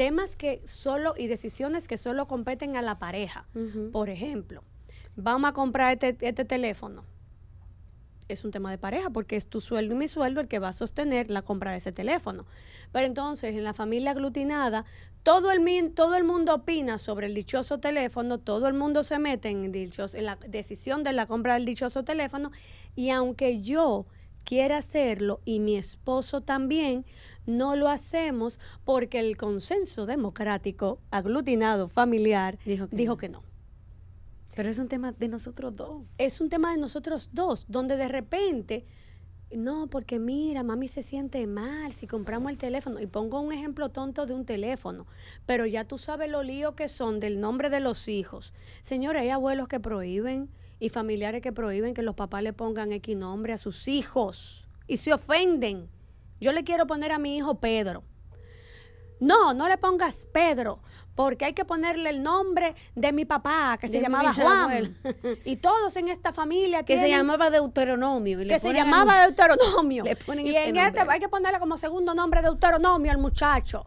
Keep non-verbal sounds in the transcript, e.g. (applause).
temas que solo y decisiones que solo competen a la pareja. Por ejemplo, vamos a comprar este, este, teléfono. Es un tema de pareja porque es tu sueldo y mi sueldo el que va a sostener la compra de ese teléfono. Pero entonces en la familia aglutinada todo el, todo el mundo opina sobre el dichoso teléfono, todo el mundo se mete en, dichos, en la decisión de la compra del dichoso teléfono y aunque yo quiere hacerlo y mi esposo también, no lo hacemos porque el consenso democrático aglutinado familiar dijo que, no. que no. Pero es un tema de nosotros dos. Es un tema de nosotros dos, donde de repente, no, porque mira, mami se siente mal si compramos el teléfono. Y pongo un ejemplo tonto de un teléfono, pero ya tú sabes lo lío que son del nombre de los hijos. Señores, hay abuelos que prohíben y familiares que prohíben que los papás le pongan X nombre a sus hijos y se ofenden. Yo le quiero poner a mi hijo Pedro. No, no le pongas Pedro, porque hay que ponerle el nombre de mi papá, que se llamaba Juan. y todos en esta familia que se llamaba Deuteronomio. que se llamaba Deuteronomio. (laughs) y en este hay que ponerle como segundo nombre Deuteronomio al muchacho.